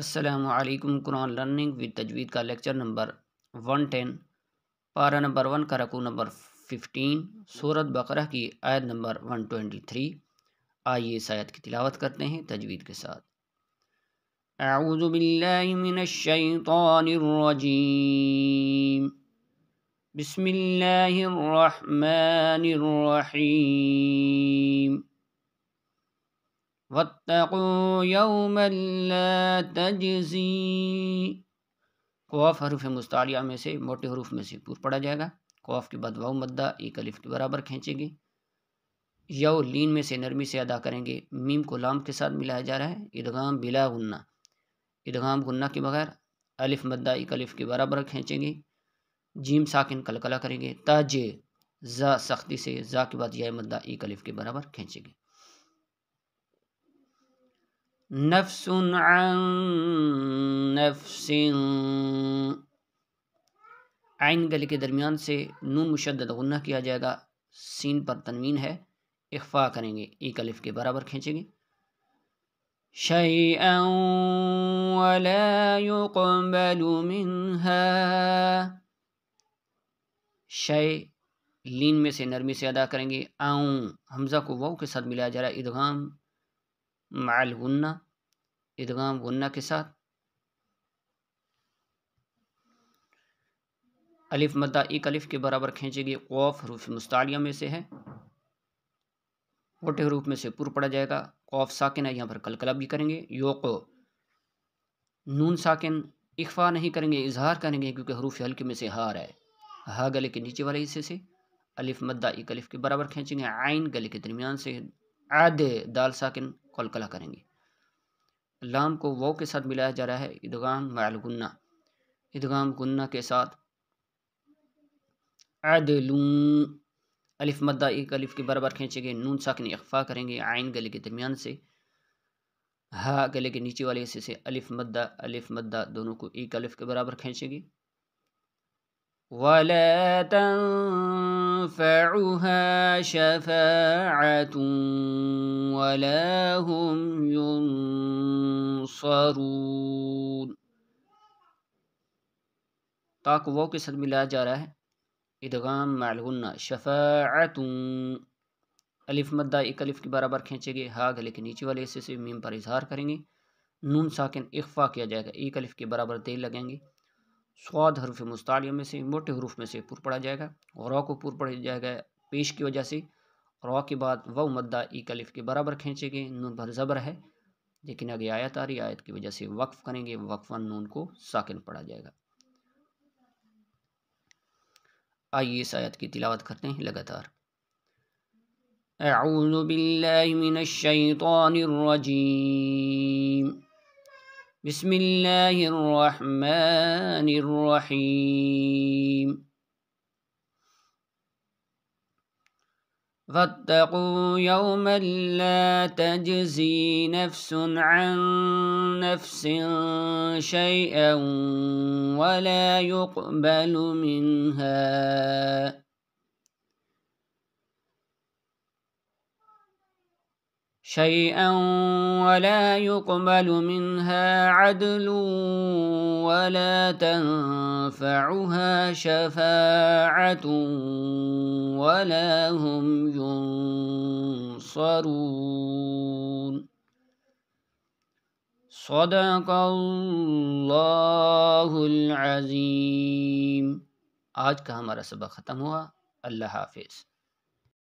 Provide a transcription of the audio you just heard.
السلام علیکم قرآن learning with تجوید کا لیکچر نمبر ون ٹین پارہ نمبر ون کا رقو نمبر ففٹین صورت بقرہ کی آیت نمبر ون ٹوینٹی تھری آئیے اس آیت کی تلاوت کرتے ہیں تجوید کے ساتھ اعوذ باللہ من الشیطان الرجیم بسم اللہ الرحمن الرحیم لا تجزی قواف حروف مستعلیہ میں سے موٹے حروف میں سے پور پڑا جائے گا قواف کے بعد واؤ مدہ ایک الف کے برابر کھینچے گی یو لین میں سے نرمی سے ادا کریں گے میم کو لام کے ساتھ ملایا جا رہا ہے ادغام بلا غنہ ادغام غنہ کے بغیر الف مدہ ایک الف کے برابر کھینچیں گے جیم ساکن کلکلا کریں گے تاج زا سختی سے زا کے بعد یا مدہ ایک الف کے برابر کھینچیں گے نفس عن نفس عین گلے کے درمیان سے نون مشدد غنہ کیا جائے گا سین پر تنوین ہے اخفا کریں گے ایک الف کے برابر کھینچیں گے ولا یقبل منها شع لین میں سے نرمی سے ادا کریں گے آؤں حمزہ کو وو کے ساتھ ملا جا رہا ادغام الغنہ ادغام غنہ کے ساتھ الف مدہ ایک الف کے برابر کھینچے گی قوف حروف مستعلیہ میں سے ہے موٹے حروف میں سے پر پڑا جائے گا قوف ساکن ہے یہاں پر کلکلہ بھی کریں گے یوقو نون ساکن اخفا نہیں کریں گے اظہار کریں گے کیونکہ حروف حلقے میں سے ہار ہے ہا گلے کے نیچے والے حصے سے الف مدہ ایک الف کے برابر کھینچیں گے آئین گلے کے درمیان سے عاد دال ساکن کلکلہ کریں گے لام کو وو کے ساتھ ملایا جا رہا ہے ادغام مال گنا ادغام گنہ کے ساتھ عدلون الف مدہ ایک الف کے برابر کھینچیں گے نون ساکنی اخفا کریں گے عین گلے کے درمیان سے ہا گلے کے نیچے والے حصے سے الف مدہ الف مدہ دونوں کو ایک الف کے برابر کھینچے گے ولا ولا تنفعها شفاعة هم ينصرون تاک وہ کے ساتھ ملایا جا رہا ہے ادغام ملغنا شفا الف مدہ ایک الف کے برابر کھینچے گئے ہاگ لیکن نیچے والے حصے سے میم پر اظہار کریں گے نون ساکن اخفا کیا جائے گا ایک الف کے برابر دیل لگیں گے سواد حرف مستعلیہ میں سے موٹے حروف میں سے پور پڑھا جائے گا غرا کو پور پڑھا جائے گا پیش کی وجہ سے رو کے بعد و ای کلف کے برابر کھینچے گے نون پر زبر ہے لیکن اگر آیت آ رہی آیت کی وجہ سے وقف کریں گے وقفاً نون کو ساکن پڑھا جائے گا آئیے اس آیت کی تلاوت کرتے ہیں لگاتار بسم الله الرحمن الرحيم فاتقوا يوما لا تجزي نفس عن نفس شيئا ولا يقبل منها شيئا ولا يقبل منها عدل ولا تنفعها شفاعة ولا هم ينصرون صدق الله العظيم آج کا ہمارا سبق ختم ہوا اللہ حافظ